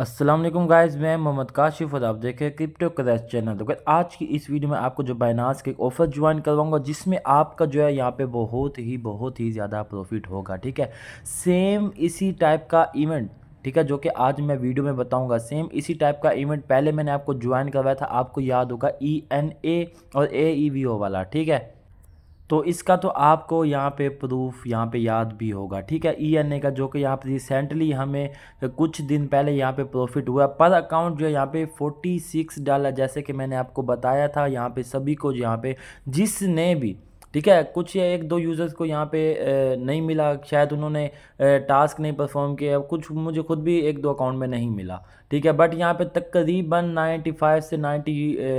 Aslam guys मैं मोहम्मद काशिफ और आप देख रहे हैं क्रिप्टो क्रैश चैनल तो आज की इस वीडियो में आपको जो बाइनास के एक ऑफर ज्वाइन करवाऊंगा जिसमें आपका जो है यहाँ पे बहुत ही बहुत ही ज़्यादा प्रॉफिट होगा ठीक है सेम इसी टाइप का इवेंट ठीक है जो कि आज मैं वीडियो में बताऊंगा सेम इसी टाइप का इवेंट पहले मैंने आपको ज्वाइन करवाया था आपको याद होगा ई एन ए और ए वी ओ वाला ठीक है तो इसका तो आपको यहाँ पे प्रूफ यहाँ पे याद भी होगा ठीक है ई एन ए का जो कि यहाँ पर रिसेंटली हमें कुछ दिन पहले यहाँ पे प्रॉफिट हुआ पर अकाउंट जो यहाँ पे 46 डॉलर जैसे कि मैंने आपको बताया था यहाँ पे सभी को यहाँ पे जिसने भी ठीक है कुछ एक दो यूज़र्स को यहाँ पे नहीं मिला शायद उन्होंने टास्क नहीं परफॉर्म किया कुछ मुझे खुद भी एक दो अकाउंट में नहीं मिला ठीक है बट यहाँ पे तकरीबन फाइव से ninety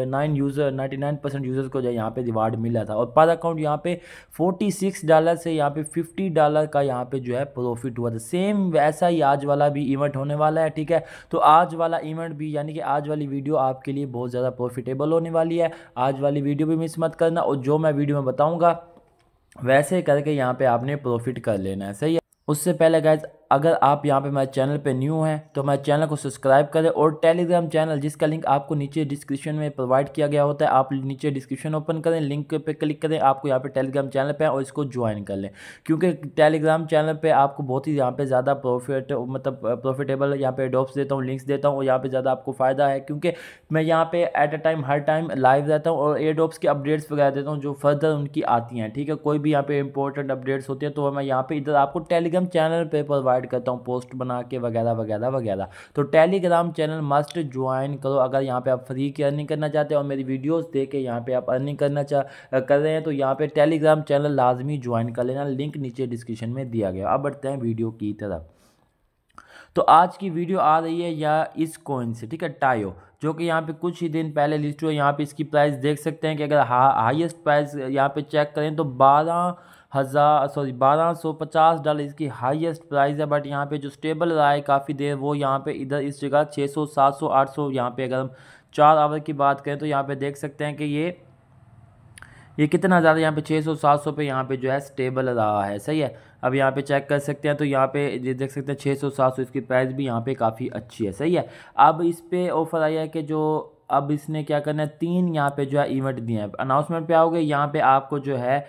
nine user ninety nine percent users को जो यहाँ पे रिवार्ड मिला था और पर अकाउंट यहाँ पे फोर्टी सिक्स डॉलर से यहाँ पे फिफ्टी डॉलर का यहाँ पे जो है प्रॉफिट हुआ था सेम वैसा ही आज वाला भी इवेंट होने वाला है ठीक है तो आज वाला इवेंट भी यानी कि आज वाली वीडियो आपके लिए बहुत ज़्यादा प्रॉफिटेबल होने वाली है आज वाली वीडियो भी मिस मत करना और जो मैं वीडियो में बताऊँगा होगा वैसे करके यहाँ पे आपने प्रॉफिट कर लेना है सही है उससे पहले गैज अगर आप यहाँ पे मेरे चैनल पे न्यू हैं तो मेरे चैनल को सब्सक्राइब करें और टेलीग्राम चैनल जिसका लिंक आपको नीचे डिस्क्रिप्शन में प्रोवाइड किया गया होता है आप नीचे डिस्क्रिप्शन ओपन करें लिंक पे क्लिक करें आपको यहाँ पे टेलीग्राम चैनल पे और इसको ज्वाइन कर लें क्योंकि टेलीग्राम चैनल पर आपको बहुत ही यहाँ पर ज़्यादा प्रॉफिट मतलब प्रॉफिटेबल यहाँ पर डॉप्स देता हूँ लिंक्स देता हूँ और यहाँ पर ज़्यादा आपको फ़ायदा है क्योंकि मैं यहाँ पर एट अ टाइम हर टाइम लाइव रहता हूँ और एयर डॉप्स की अपडेट्स वगैरह देता हूँ जो फर्दर उनकी आती हैं ठीक है कोई भी यहाँ पर इंपॉर्टेंट अपडेट्स होती हैं तो मैं यहाँ पर इधर आपको टेलीग्राम चैनल पर प्रोवाइड प्रोवाइड करता हूँ पोस्ट बना के वगैरह वगैरह वगैरह तो टेलीग्राम चैनल मस्ट ज्वाइन करो अगर यहाँ पर आप फ्री की अर्निंग करना चाहते हो और मेरी वीडियोज़ देख के यहाँ पर आप अर्निंग करना चाह कर रहे हैं तो यहाँ पर टेलीग्राम चैनल लाजमी ज्वाइन कर लेना लिंक नीचे डिस्क्रिप्शन में दिया गया अब बढ़ते हैं वीडियो की तरफ तो आज की वीडियो आ रही है या इस कॉइन से ठीक है टायो जो कि यहाँ पे कुछ ही दिन पहले लिस्ट हुआ यहाँ पे इसकी प्राइस देख सकते हैं कि अगर हा हाईएस्ट प्राइस यहाँ पे चेक करें तो बारह हज़ार सॉरी बारह सौ पचास डॉलर इसकी हाईएस्ट प्राइस है बट यहाँ पे जो स्टेबल रहा है काफ़ी देर वो यहाँ पे इधर इस जगह छः सौ सात सौ आठ सौ यहाँ पर अगर हम चार आवर की बात करें तो यहाँ पे देख सकते हैं कि ये ये कितना ज़्यादा यहाँ पे छः सौ सात सौ पे यहाँ पे जो है स्टेबल रहा है सही है अब यहाँ पे चेक कर सकते हैं तो यहाँ पे ये देख सकते हैं छः सौ सात सौ इसकी प्राइस भी यहाँ पे काफ़ी अच्छी है सही है अब इस पर ऑफ़र आई है कि जो अब इसने क्या करना है तीन यहाँ पे जो है इवेंट दिए हैं अनाउंसमेंट पे आओगे यहाँ पे आपको जो है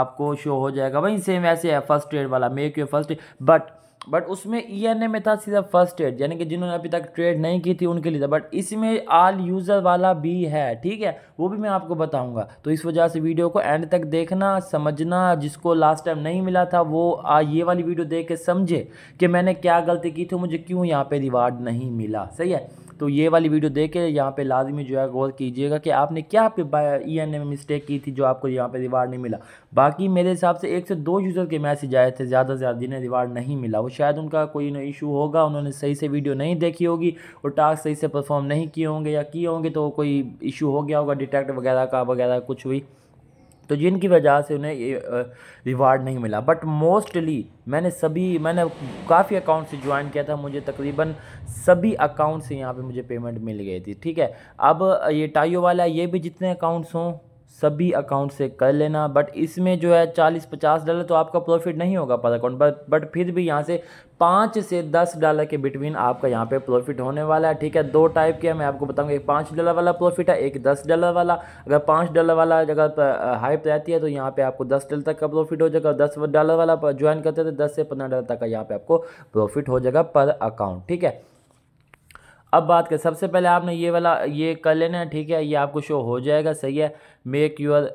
आपको शो हो जाएगा वहीं सेम ऐसे है फर्स्ट एड वाला make you first but but उसमें ई एन ए में था सीधा फर्स्ट एड यानी कि जिन्होंने अभी तक ट्रेड नहीं की थी उनके लिए था बट इसमें आल यूज़र वाला भी है ठीक है वो भी मैं आपको बताऊंगा तो इस वजह से वीडियो को एंड तक देखना समझना जिसको लास्ट टाइम नहीं मिला था वो आ, ये वाली वीडियो देख के समझे कि मैंने क्या गलती की थी मुझे क्यों यहाँ पर रिवार्ड नहीं मिला सही है तो ये वाली वीडियो देख के यहाँ पर लाजमी जो है गौर कीजिएगा कि आपने क्या पे ई एन e में मिस्टेक की थी जो आपको यहाँ पर रिवार्ड नहीं मिला बाकी मेरे हिसाब से एक से दो यूज़र के मैसेज आए थे ज़्यादा से ज़्यादा जिन्हें रिवार्ड नहीं मिला वो शायद उनका कोई इशू होगा उन्होंने सही से वीडियो नहीं देखी होगी और टास्क सही से परफॉर्म नहीं किए होंगे या किए होंगे तो कोई इशू हो गया होगा डिटेक्ट वगैरह का वगैरह कुछ भी तो जिनकी वजह से उन्हें रिवार्ड नहीं मिला बट मोस्टली मैंने सभी मैंने काफ़ी अकाउंट से ज्वाइन किया था मुझे तकरीबन सभी अकाउंट से यहाँ पे मुझे पेमेंट मिल गई थी ठीक है अब ये टाइयो वाला ये भी जितने अकाउंट्स हों सभी अकाउंट से कर लेना बट इसमें जो है चालीस पचास डॉलर तो आपका प्रॉफिट नहीं होगा पर अकाउंट बट बट फिर भी यहाँ से पाँच से दस डॉलर के बिटवीन आपका यहाँ पे प्रॉफिट होने वाला है ठीक है दो टाइप के मैं आपको बताऊंगा एक पाँच डॉलर वाला प्रॉफिट है एक दस डॉलर वाला अगर पाँच डॉलर वाला अगर हाइप रहती है तो यहाँ पे आपको दस डॉलर तक का प्रॉफिट हो जाएगा दस डॉलर वाला ज्वाइन करते तो दस से पंद्रह डॉलर तक का यहाँ पर आपको प्रॉफिट हो जाएगा पर अकाउंट ठीक है अब बात करें सबसे पहले आपने ये वाला ये कर लेना है ठीक है ये आपको शो हो जाएगा सही है मेक यूर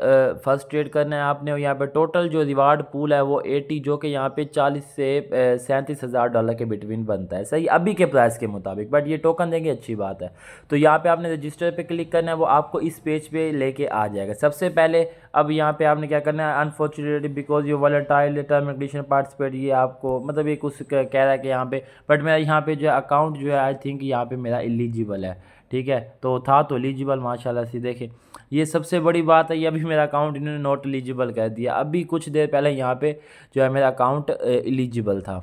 फर्स्ट ट्रेड करना है आपने यहाँ पे टोटल जो रिवार्ड पूल है वो एटी जो कि यहाँ पे चालीस से uh, सैंतीस हज़ार डॉलर के बिटवीन बनता है सही अभी के प्राइस के मुताबिक बट ये टोकन देंगे अच्छी बात है तो यहाँ पे आपने रजिस्टर पे क्लिक करना है वो आपको इस पेज पे लेके आ जाएगा सबसे पहले अब यहाँ पे आपने क्या करना है unfortunately because you volatile term condition participate ये आपको मतलब ये कुछ कह रहा है कि यहाँ पे बट मेरा यहाँ पे जो है अकाउंट जो है आई थिंक यहाँ पे मेरा एलिजिबल है ठीक है तो था तो एलिजिबल माशाला से देखें ये सबसे बड़ी बड़ी बात है ये अभी मेरा अकाउंट इन्होंने नॉट एलिजिबल कर दिया अभी कुछ देर पहले यहाँ पे जो है मेरा अकाउंट एलिजिबल था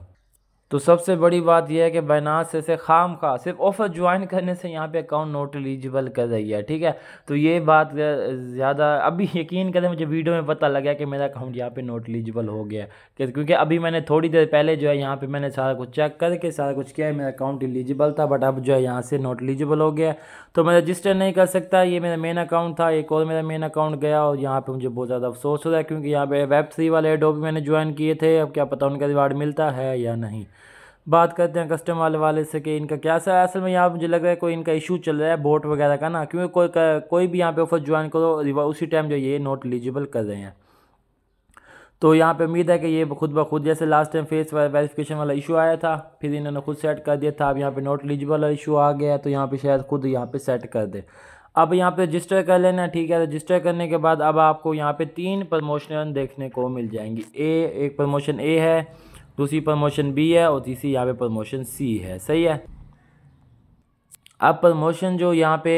तो सबसे बड़ी बात यह है कि बैनास से खाम खा सिर्फ ऑफ़र ज्वाइन करने से यहाँ पे अकाउंट नॉट एलिजिबल कर रही है ठीक है तो ये बात ज़्यादा अभी यकीन करें मुझे वीडियो में पता लगा कि मेरा अकाउंट यहाँ पे नॉट एलिजिबल हो गया क्योंकि अभी मैंने थोड़ी देर पहले जो है यहाँ पे मैंने सारा कुछ चेक करके सारा कुछ किया है मेरा अकाउंट एलिजिबल था बट अब जो है यहाँ से नॉट एलिजिबल हो गया तो मैं रजिस्टर नहीं कर सकता ये मेरा मेन अकाउंट था एक और मेरा मेन अकाउंट गया और यहाँ पर मुझे बहुत ज़्यादा अफसोस हो रहा है क्योंकि यहाँ पर वेब थ्री वाले एडोब मैंने ज्वाइन किए थे अब क्या पता उनका रिवार्ड मिलता है या नहीं बात करते हैं कस्टम वाले वाले से कि इनका क्या सर असल में यहाँ मुझे लग रहा है कोई इनका इशू चल रहा है बोट वगैरह का ना क्योंकि कोई कोई भी यहाँ पे ऑफर ज्वाइन करो उसी टाइम जो ये नोट एलिजिबल कर रहे हैं तो यहाँ पे उम्मीद है कि ये खुद ब खुद जैसे लास्ट टाइम फेस वेरिफिकेशन वाला इशू आया था फिर इन्होंने खुद सेट कर दिया था अब यहाँ पर नोट एलिजिबल इशू आ गया है तो यहाँ पर शायद खुद यहाँ पे सेट कर दे अब यहाँ पे रजिस्टर कर लेना ठीक है रजिस्टर करने के बाद अब आपको यहाँ पे तीन प्रमोशन देखने को मिल जाएंगी ए एक प्रमोशन ए है दूसरी प्रमोशन बी है और तीसरी यहाँ पे प्रमोशन सी है सही है अब प्रमोशन जो यहाँ पे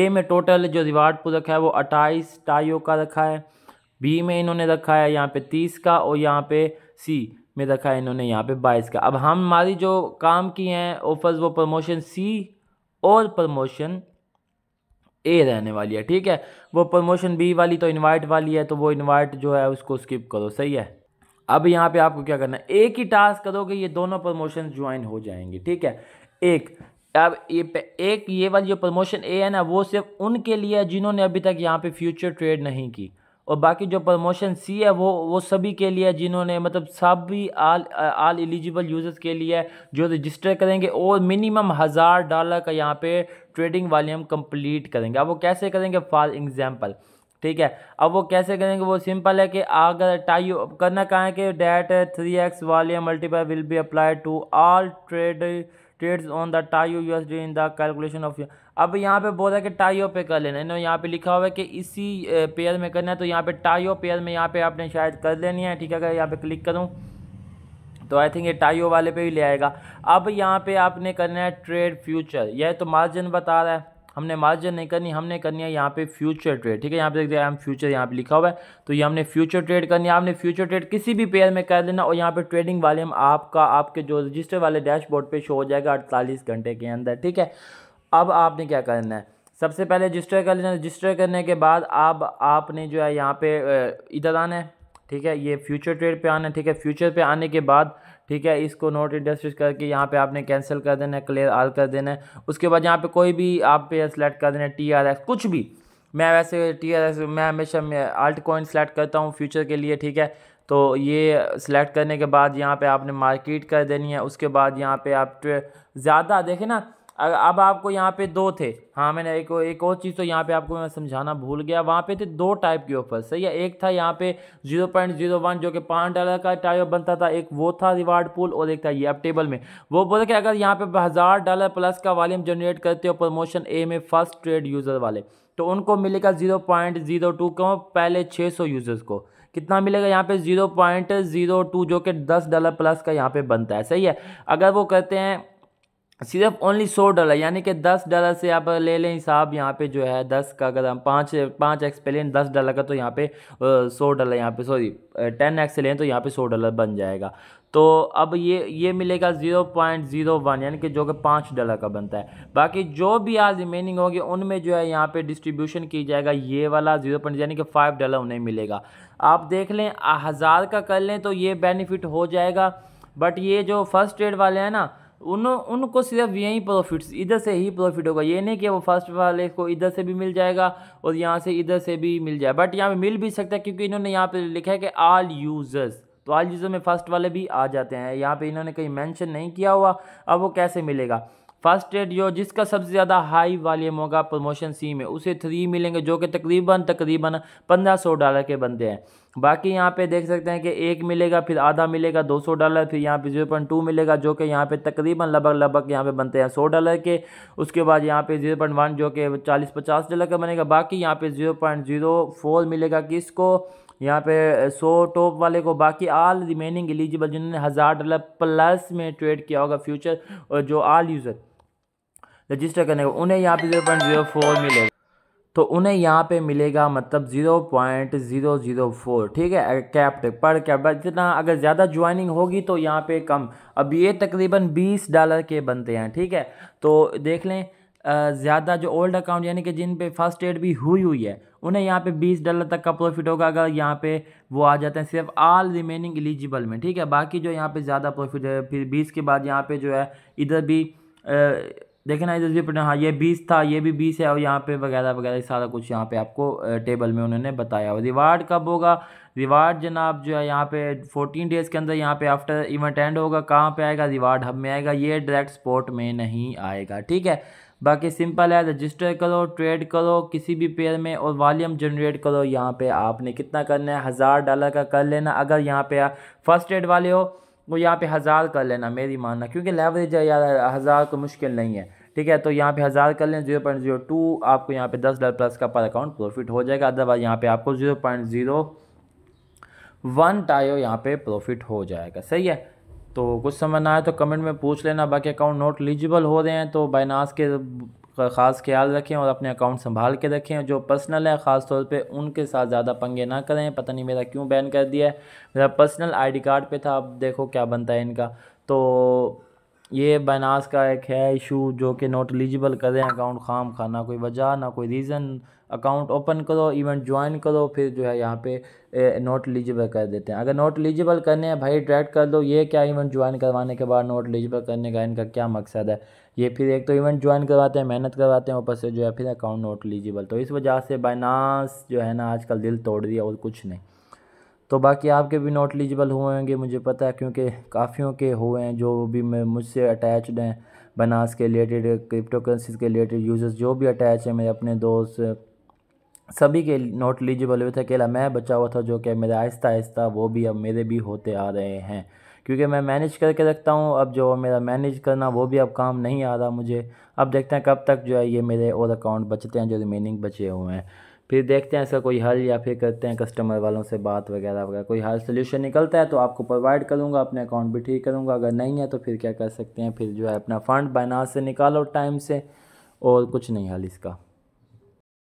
ए में टोटल जो रिवार्ड पर रखा है वो अट्ठाईस टाइयों का रखा है बी में इन्होंने रखा है यहाँ पे तीस का और यहाँ पे सी में रखा है इन्होंने यहाँ पे बाईस का अब हम हमारी जो काम की हैं ऑफर्स वो प्रमोशन सी और प्रमोशन ए रहने वाली है ठीक है वो प्रमोशन बी वाली तो इनवाइट वाली है तो वो इनवाइट जो है उसको स्किप करो सही है अब यहाँ पे आपको क्या करना है एक ही टास्क करोगे ये दोनों प्रमोशन ज्वाइन हो जाएंगे ठीक है एक अब ये एक ये वाली जो प्रमोशन ए है ना वो सिर्फ उनके लिए है जिन्होंने अभी तक यहाँ पे फ्यूचर ट्रेड नहीं की और बाकी जो प्रमोशन सी है वो वो सभी के लिए है जिन्होंने मतलब सभी आल आल एलिजिबल यूज़र्स के लिए जो रजिस्टर करेंगे और मिनिमम हज़ार डॉलर का यहाँ पे ट्रेडिंग वॉल्यूम कंप्लीट करेंगे अब वो कैसे करेंगे फॉर एग्जांपल ठीक है अब वो कैसे करेंगे वो सिंपल है कि अगर टाई करना कहाँ है कि डेट थ्री एक्स वाले multiplier will be applied to all trade trades on the T U S D in the calculation of अब यहाँ पे बोला है कि टाइयो पे कर लेना इन्होंने यहाँ पे लिखा हुआ है कि इसी पेयर में करना है तो यहाँ पे टाइयो पेयर में यहाँ पे आपने शायद कर लेनी है ठीक है अगर यहाँ पे क्लिक करूँ तो आई थिंक ये टाइयो वाले पे भी ले आएगा अब यहाँ पे आपने करना है ट्रेड फ्यूचर यह तो मार्जिन बता रहा है हमने मार्जिन नहीं करनी हमने करनी है यहाँ पे फ्यूचर ट्रेड ठीक है यहाँ पे देख दिया हम फ्यूचर यहाँ पे लिखा हुआ है तो ये हमने फ्यूचर ट्रेड करनी है आपने फ्यूचर ट्रेड किसी भी पेयर में कर लेना और यहाँ पे ट्रेडिंग वॉल्यूम आपका आपके जो रजिस्टर वाले डैशबोर्ड पर शो हो जाएगा अड़तालीस घंटे के अंदर ठीक है अब आपने क्या करना है सबसे पहले रजिस्टर कर लेना रजिस्टर करने के बाद अब आपने जो है यहाँ पे इधर आना है ठीक है ये फ्यूचर ट्रेड पे आना है ठीक है फ्यूचर पे आने के बाद ठीक है इसको नोट इंडस्ट्रीज करके यहाँ पे आपने कैंसिल कर देना है क्लियर आल कर देना है उसके बाद यहाँ पे कोई भी आप पे सेलेक्ट कर देना है टी आर एक्स कुछ भी मैं वैसे टी आर एक्स मैं हमेशा आल्ट कॉइन सेलेक्ट करता हूँ फ्यूचर के लिए ठीक है तो ये सिलेक्ट करने के बाद यहाँ पे आपने मार्केट कर देनी है उसके बाद यहाँ पे आप ज़्यादा देखें ना अब आपको यहाँ पे दो थे हाँ मैंने एक एक और चीज़ तो यहाँ पे आपको मैं समझाना भूल गया वहाँ पे थे दो टाइप के ऑफर सही है एक था यहाँ पे जीरो पॉइंट जीरो वन जो कि पाँच डॉलर का टाइप बनता था एक वो था रिवार्ड पूल और एक था ये अब टेबल में वो बोले कि अगर यहाँ पे हज़ार डॉलर प्लस का वॉल्यूम जनरेट करते हो प्रमोशन ए में फर्स्ट ट्रेड यूज़र वाले तो उनको मिलेगा जीरो पॉइंट जीरो टू क्यों पहले छः सौ यूज़र्स को कितना मिलेगा यहाँ पे जीरो पॉइंट जीरो टू जो कि दस डॉलर प्लस का यहाँ पे बनता है सही है अगर वो करते हैं सिर्फ ओनली सौ डॉलर यानी कि दस डॉलर से आप ले लें हिसाब यहाँ पे जो है दस का अगर हम पाँच पाँच एक्स पे लें दस डॉलर का तो यहाँ पे सौ डॉलर यहाँ पे सॉरी टेन एक्स लें तो यहाँ पे सौ डॉलर बन जाएगा तो अब ये ये मिलेगा ज़ीरो पॉइंट ज़ीरो वन यानी कि जो कि पाँच डॉलर का बनता है बाकी जो भी आज रिमेनिंग होगी उनमें जो है यहाँ पे डिस्ट्रीब्यूशन की जाएगा ये वाला ज़ीरो पॉइंट यानी कि फाइव डॉलर उन्हें मिलेगा आप देख लें हज़ार का कर लें तो ये बेनिफिट हो जाएगा बट ये जो फर्स्ट एड वाले हैं ना उन उनको सिर्फ यही प्रॉफिट्स इधर से ही प्रॉफिट होगा ये नहीं कि वो फर्स्ट वाले को इधर से भी मिल जाएगा और यहाँ से इधर से भी मिल जाए बट यहाँ पे मिल भी सकता है क्योंकि इन्होंने यहाँ पे लिखा है कि आल यूज़र्स तो आल यूज़र में फर्स्ट वाले भी आ जाते हैं यहाँ पे इन्होंने कहीं मैंशन नहीं किया हुआ अब वो कैसे मिलेगा फर्स्ट एड जो जिसका सबसे ज़्यादा हाई वॉल्यूम होगा प्रमोशन सी में उसे थ्री मिलेंगे जो कि तकरीबन तकरीबन पंद्रह सौ डॉलर के बनते हैं बाकी यहाँ पे देख सकते हैं कि एक मिलेगा फिर आधा मिलेगा दो सौ डॉलर फिर यहाँ पे जीरो पॉइंट टू मिलेगा जो कि यहाँ पे तकरीबन लगभग लगभग यहाँ पे बनते हैं सौ डॉलर के उसके बाद यहाँ पे जीरो पॉइंट वन जो कि चालीस पचास डॉलर का बनेगा बाकी यहाँ पे जीरो पॉइंट जीरो फोर मिलेगा किस को यहाँ पे सौ टॉप वाले को बाकी आल रिमेनिंग एलिजिबल जिन्होंने हज़ार डॉलर प्लस में ट्रेड किया होगा फ्यूचर और जो आल यूज़र रजिस्टर करने का उन्हें यहाँ पे ज़ीरो पॉइंट ज़ीरो फोर मिलेगा तो उन्हें यहाँ पे मिलेगा मतलब zero point zero zero four ठीक है कैप्ट पर कैप जितना अगर ज़्यादा ज्वाइनिंग होगी तो यहाँ पे कम अब ये तकरीबन बीस डॉलर के बनते हैं ठीक है तो देख लें ज़्यादा जो ओल्ड अकाउंट यानी कि जिन पे फर्स्ट एड भी हुई हुई है उन्हें यहाँ पे बीस डॉलर तक का प्रॉफिट होगा अगर यहाँ पे वो आ जाते हैं सिर्फ ऑल रिमेनिंग एलिजिबल में ठीक है बाकी जो यहाँ पे ज़्यादा प्रॉफिट है फिर बीस के बाद यहाँ पे जो है इधर भी देखे ना इधर भी हाँ ये बीस था ये भी बीस है और यहाँ पे वगैरह वगैरह सारा कुछ यहाँ पे आपको टेबल में उन्होंने बताया और रिवार्ड कब होगा रिवार्ड जनाब जो है यहाँ पे फोर्टीन डेज़ के अंदर यहाँ पे आफ्टर इवेंट एंड होगा कहाँ पे आएगा रिवार्ड हब में आएगा ये डायरेक्ट स्पोर्ट में नहीं आएगा ठीक है बाकी सिंपल है रजिस्टर करो ट्रेड करो किसी भी पेयर में और वॉल्यूम जनरेट करो यहाँ पे आपने कितना करना है हज़ार डॉलर का कर लेना अगर यहाँ पे फर्स्ट एड वाले हो वो यहाँ पे हज़ार कर लेना मेरी मानना क्योंकि लेवरेज है यार हज़ार को मुश्किल नहीं है ठीक है तो यहाँ पे हज़ार कर लें जीरो पॉइंट जीरो टू आपको यहाँ पे दस डॉलर प्लस का पर अकाउंट प्रॉफिट हो जाएगा अदरवाइज यहाँ पे आपको जीरो पॉइंट जीरो वन टायो यहाँ पे प्रॉफिट हो जाएगा सही है तो कुछ समझ ना आए तो कमेंट में पूछ लेना बाकी अकाउंट नोट एलिजिबल हो रहे हैं तो बाइनास के पर ख़ास ख्याल रखें और अपने अकाउंट संभाल के रखें जो पर्सनल है ख़ास तौर पे उनके साथ ज़्यादा पंगे ना करें पता नहीं मेरा क्यों बैन कर दिया है मेरा पर्सनल आईडी कार्ड पे था अब देखो क्या बनता है इनका तो ये बनास का एक है इशू जो कि नॉट एलिजिबल करें अकाउंट खाम खा ना कोई वजह ना कोई रीज़न अकाउंट ओपन करो इवेंट ज्वाइन करो फिर जो है यहाँ पे नॉट एलिजिबल कर देते हैं अगर नॉट एलिजिबल करने हैं भाई डायरेक्ट कर दो ये क्या इवेंट ज्वाइन करवाने के बाद नॉट एलिजिबल करने का इनका क्या मकसद है ये फिर एक तो इवेंट ज्वाइन करवाते हैं मेहनत करवाते हैं ऊपर से जो है फिर अकाउंट नॉट एलिजिबल तो इस वजह से बाइनास जो है ना आजकल दिल तोड़ दिया और कुछ नहीं तो बाकी आपके भी नॉट एलिजिबल हुए होंगे मुझे पता है क्योंकि काफ़ियों के हुए हैं जो भी मैं मुझसे अटैचड हैं बनास के रिलेटेड क्रिप्टो करेंसीज के रिलेटेड यूज़र्स जो भी अटैच हैं मेरे अपने दोस्त सभी के नॉट एलिजिबल हुए थे अकेला मैं बचा हुआ था जो कि मेरा आहिस्ता आहिस्ता वो भी अब मेरे भी होते आ रहे हैं क्योंकि मैं मैनेज करके रखता हूँ अब जो मेरा मैनेज करना वो भी अब काम नहीं आ रहा मुझे अब देखते हैं कब तक जो है ये मेरे और अकाउंट बचते हैं जो रिमेनिंग बचे हुए हैं फिर देखते हैं इसका कोई हल या फिर करते हैं कस्टमर वालों से बात वगैरह वगैरह कोई हल सोल्यूशन निकलता है तो आपको प्रोवाइड करूँगा अपने अकाउंट भी ठीक करूँगा अगर नहीं है तो फिर क्या कर सकते हैं फिर जो है अपना फ़ंड बाइनास से निकालो टाइम से और कुछ नहीं हल इसका